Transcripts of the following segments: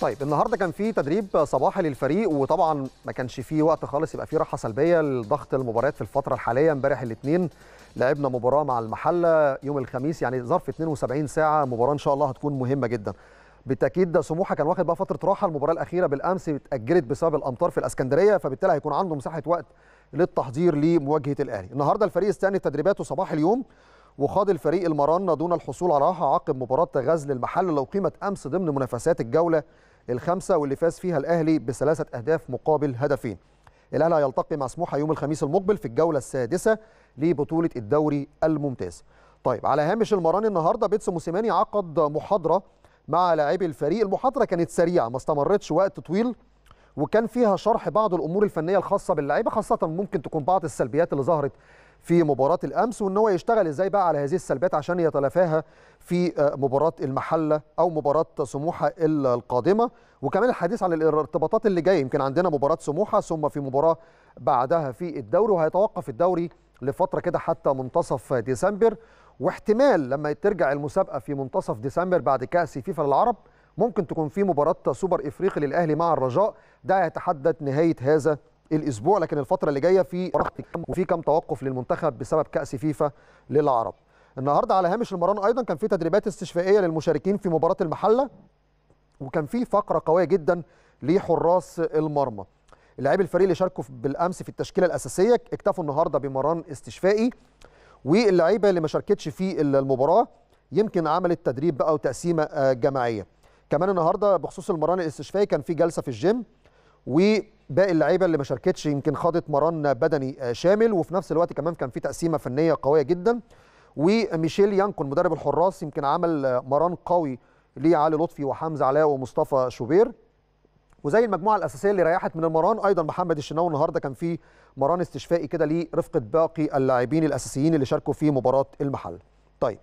طيب النهارده كان في تدريب صباحي للفريق وطبعا ما كانش فيه وقت خالص يبقى فيه راحه سلبيه لضغط المباريات في الفتره الحاليه امبارح الاثنين لعبنا مباراه مع المحله يوم الخميس يعني ظرف 72 ساعه مباراه ان شاء الله هتكون مهمه جدا بالتاكيد ده سموحه كان واخد بقى فتره راحه المباراه الاخيره بالامس اتاجلت بسبب الامطار في الاسكندريه فبالتالي هيكون عنده مساحه وقت للتحضير لمواجهه الاهلي النهارده الفريق استني تدريباته صباح اليوم وخاض الفريق المرنه دون الحصول على راحة عقب مباراة غزل المحل لو قيمت أمس ضمن منافسات الجولة الخامسه واللي فاز فيها الاهلي بثلاثه اهداف مقابل هدفين. الاهلي هيلتقي مع سموحه يوم الخميس المقبل في الجوله السادسه لبطوله الدوري الممتاز. طيب على هامش المران النهارده بيتسو موسيماني عقد محاضره مع لاعبي الفريق، المحاضره كانت سريعه ما استمرتش وقت طويل وكان فيها شرح بعض الامور الفنيه الخاصه باللعيبه خاصه ممكن تكون بعض السلبيات اللي ظهرت في مباراه الامس وان هو يشتغل ازاي بقى على هذه السلبيات عشان يتلافاها في آه، مباراه المحله او مباراه سموحه القادمه وكمان الحديث عن الارتباطات اللي جايه يمكن عندنا مباراه سموحه ثم في مباراه بعدها في الدوري وهيتوقف الدوري لفتره كده حتى منتصف ديسمبر واحتمال لما ترجع المسابقه في منتصف ديسمبر بعد كاس فيفا للعرب ممكن تكون في مباراه سوبر افريقي للاهلي مع الرجاء ده هيتحدد نهايه هذا الاسبوع لكن الفتره اللي جايه في وفي كم توقف للمنتخب بسبب كاس فيفا للعرب النهارده على هامش المران ايضا كان في تدريبات استشفائيه للمشاركين في مباراه المحله وكان في فقره قويه جدا لحراس المرمى اللاعبي الفريق اللي شاركوا بالامس في التشكيله الاساسيه اكتفوا النهارده بمران استشفائي واللعيبه اللي ما شاركتش في المباراه يمكن عملت تدريب بقى وتقسيمه آه، جماعيه كمان النهارده بخصوص المران الاستشفائي كان في جلسه في الجيم وباقي اللعيبه اللي ما شاركتش يمكن خاضت مران بدني آه، شامل وفي نفس الوقت كمان كان في تقسيمه فنيه قويه جدا وميشيل يانكون مدرب الحراس يمكن عمل آه، مران قوي ليه علي لطفي وحمزه علاء ومصطفى شوبير وزي المجموعه الاساسيه اللي ريحت من المران ايضا محمد الشناوي النهارده كان في مران استشفائي كده لرفقه باقي اللاعبين الاساسيين اللي شاركوا في مباراه المحل. طيب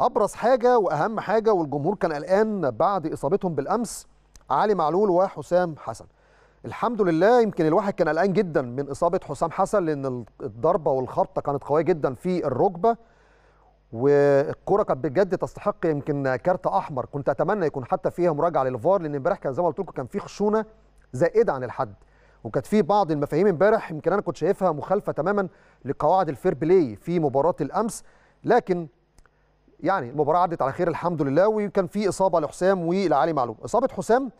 ابرز حاجه واهم حاجه والجمهور كان قلقان بعد اصابتهم بالامس علي معلول وحسام حسن. الحمد لله يمكن الواحد كان قلقان جدا من اصابه حسام حسن لان الضربه والخبطه كانت قويه جدا في الركبه والكره كانت بجد تستحق يمكن كارت احمر كنت اتمنى يكون حتى فيها مراجعه للفار لان امبارح كان زي ما قلت لكم كان في خشونه زائده عن الحد وكانت في بعض المفاهيم امبارح يمكن انا كنت شايفها مخالفه تماما لقواعد الفير بلاي في مباراه الامس لكن يعني المباراه عدت على خير الحمد لله وكان في اصابه لحسام ولعلي معلوم اصابه حسام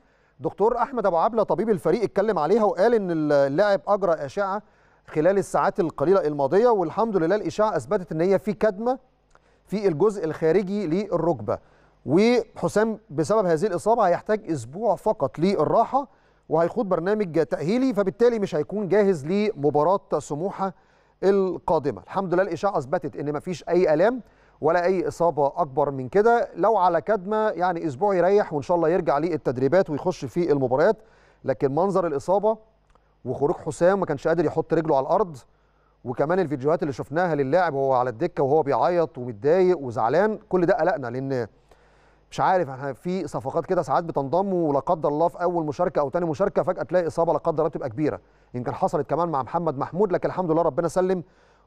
دكتور احمد ابو عبله طبيب الفريق اتكلم عليها وقال ان اللاعب اجرى اشعه خلال الساعات القليله الماضيه والحمد لله الاشعه اثبتت ان هي في كدمه في الجزء الخارجي للركبه وحسام بسبب هذه الاصابه هيحتاج اسبوع فقط للراحه وهيخوض برنامج تاهيلي فبالتالي مش هيكون جاهز لمباراه سموحه القادمه الحمد لله الاشعه اثبتت ان مفيش اي الام ولا اي اصابه اكبر من كده لو على كدمه يعني اسبوع يريح وان شاء الله يرجع للتدريبات ويخش في المباريات لكن منظر الاصابه وخروج حسام ما كانش قادر يحط رجله على الارض وكمان الفيديوهات اللي شفناها للاعب وهو على الدكه وهو بيعيط ومتضايق وزعلان كل ده قلقنا لان مش عارف احنا في صفقات كده ساعات بتنضم ولا قدر الله في اول مشاركه او ثاني مشاركه فجاه تلاقي اصابه لا قدر الله بتبقى كبيره يمكن حصلت كمان مع محمد محمود لكن الحمد لله ربنا سلم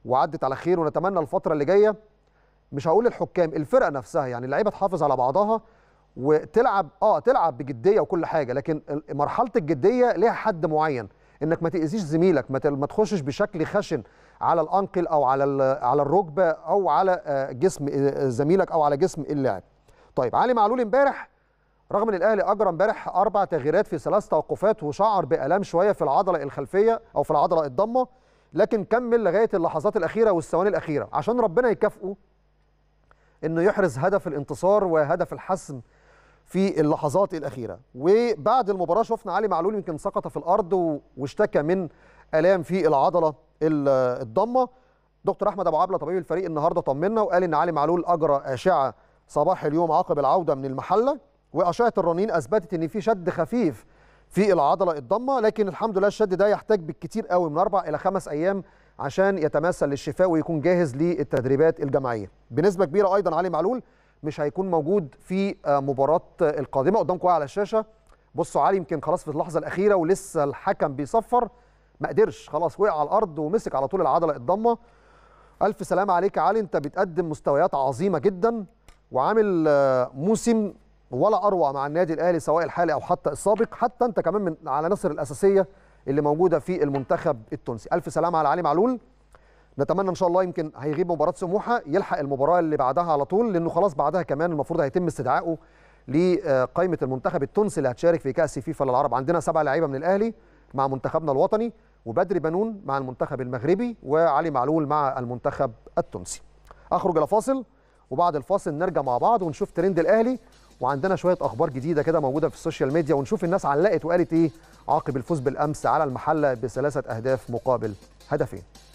وعدت على خير ونتمنى الفتره اللي جايه مش هقول الحكام الفرقه نفسها يعني اللعيبه تحافظ على بعضها وتلعب اه تلعب بجديه وكل حاجه لكن مرحله الجديه ليها حد معين انك ما تاذيش زميلك ما, ما تخشش بشكل خشن على الانقل او على على الركبه او على آه، جسم آه، زميلك او على جسم اللاعب طيب علي معلول امبارح رغم ان الاهلي اجرى امبارح اربع تغييرات في ثلاث توقفات وشعر بالام شويه في العضله الخلفيه او في العضله الضمه لكن كمل لغايه اللحظات الاخيره والثواني الاخيره عشان ربنا يكافئه انه يحرز هدف الانتصار وهدف الحسم في اللحظات الاخيره وبعد المباراه شفنا علي معلول يمكن سقط في الارض واشتكى من الام في العضله الضمه دكتور احمد ابو عبله طبيب الفريق النهارده طمنا وقال ان علي معلول اجرى اشعه صباح اليوم عقب العوده من المحله واشعه الرنين اثبتت ان في شد خفيف في العضله الضمه لكن الحمد لله الشد ده يحتاج بالكتير قوي من اربع الى خمس ايام عشان يتماثل للشفاء ويكون جاهز للتدريبات الجماعيه بنسبه كبيره ايضا علي معلول مش هيكون موجود في آه، مباراه القادمه قدامكم على الشاشه بصوا علي يمكن خلاص في اللحظه الاخيره ولسه الحكم بيصفر ما قدرش خلاص وقع على الارض ومسك على طول العضله الضمه الف سلامه عليك يا علي انت بتقدم مستويات عظيمه جدا وعامل آه، موسم ولا اروع مع النادي الاهلي سواء الحالي او حتى السابق حتى انت كمان من على نصر الاساسيه اللي موجوده في المنتخب التونسي الف سلامه على علي معلول نتمنى ان شاء الله يمكن هيغيب مباراه سموحه يلحق المباراه اللي بعدها على طول لانه خلاص بعدها كمان المفروض هيتم استدعائه لقائمه المنتخب التونسي اللي هتشارك في كاس فيفا للعرب عندنا سبع لعيبه من الاهلي مع منتخبنا الوطني وبدري بنون مع المنتخب المغربي وعلي معلول مع المنتخب التونسي اخرج الى فاصل وبعد الفاصل نرجع مع بعض ونشوف ترند الاهلي وعندنا شويه اخبار جديده كده موجوده في السوشيال ميديا ونشوف الناس علقت وقالت ايه عقب الفوز بالامس على المحله بثلاثه اهداف مقابل هدفين